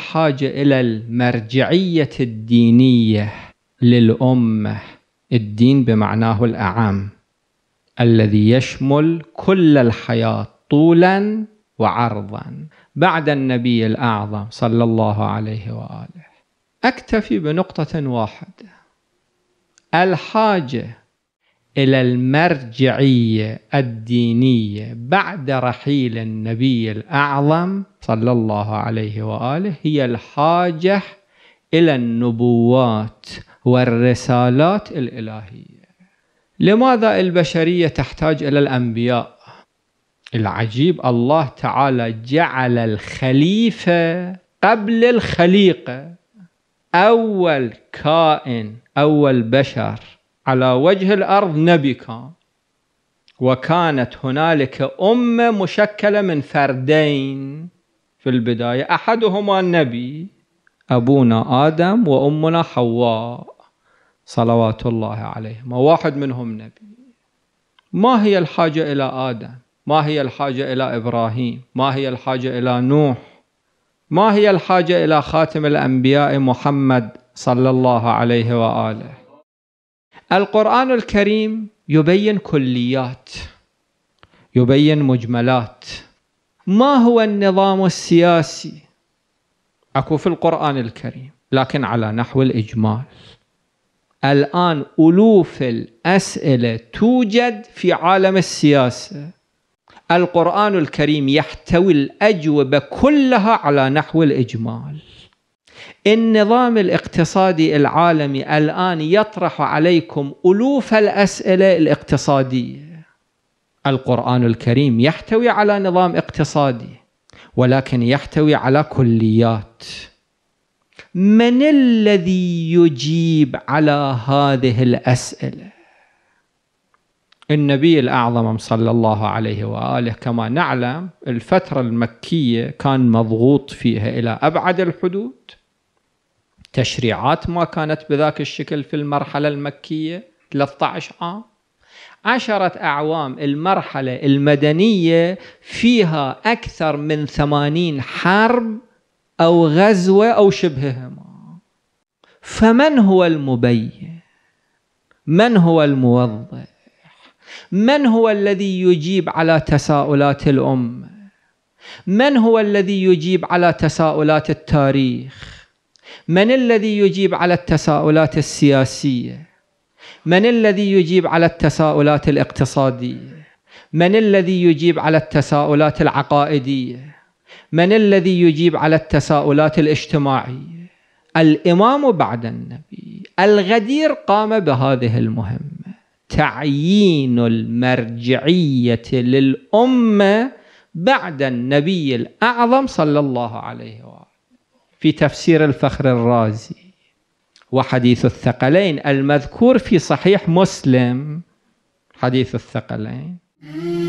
الحاجة إلى المرجعية الدينية للأمة الدين بمعناه الأعام الذي يشمل كل الحياة طولا وعرضا بعد النبي الأعظم صلى الله عليه وآله أكتفي بنقطة واحدة الحاجة الى المرجعيه الدينيه بعد رحيل النبي الاعظم صلى الله عليه واله هي الحاجه الى النبوات والرسالات الالهيه لماذا البشريه تحتاج الى الانبياء العجيب الله تعالى جعل الخليفه قبل الخليقه اول كائن اول بشر على وجه الأرض نبي كان وكانت هنالك أمة مشكلة من فردين في البداية أحدهما النبي أبونا آدم وأمنا حواء صلوات الله عليهما واحد منهم نبي ما هي الحاجة إلى آدم ما هي الحاجة إلى إبراهيم ما هي الحاجة إلى نوح ما هي الحاجة إلى خاتم الأنبياء محمد صلى الله عليه وآله القرآن الكريم يبين كليات يبين مجملات ما هو النظام السياسي اكو في القرآن الكريم لكن على نحو الإجمال الآن ألوف الأسئلة توجد في عالم السياسة القرآن الكريم يحتوي الأجوبة كلها على نحو الإجمال النظام الاقتصادي العالمي الآن يطرح عليكم ألوف الأسئلة الاقتصادية القرآن الكريم يحتوي على نظام اقتصادي ولكن يحتوي على كليات من الذي يجيب على هذه الأسئلة؟ النبي الأعظم صلى الله عليه وآله كما نعلم الفترة المكية كان مضغوط فيها إلى أبعد الحدود تشريعات ما كانت بذاك الشكل في المرحلة المكية 13 عام عشرة أعوام المرحلة المدنية فيها أكثر من ثمانين حرب أو غزوة أو شبههما فمن هو المبين من هو الموضح من هو الذي يجيب على تساؤلات الأمة من هو الذي يجيب على تساؤلات التاريخ من الذي يجيب على التساؤلات السياسيه من الذي يجيب على التساؤلات الاقتصاديه من الذي يجيب على التساؤلات العقائديه من الذي يجيب على التساؤلات الاجتماعيه الامام بعد النبي الغدير قام بهذه المهمه تعيين المرجعيه للامه بعد النبي الاعظم صلى الله عليه واله في تفسير الفخر الرازي وحديث الثقلين المذكور في صحيح مسلم حديث الثقلين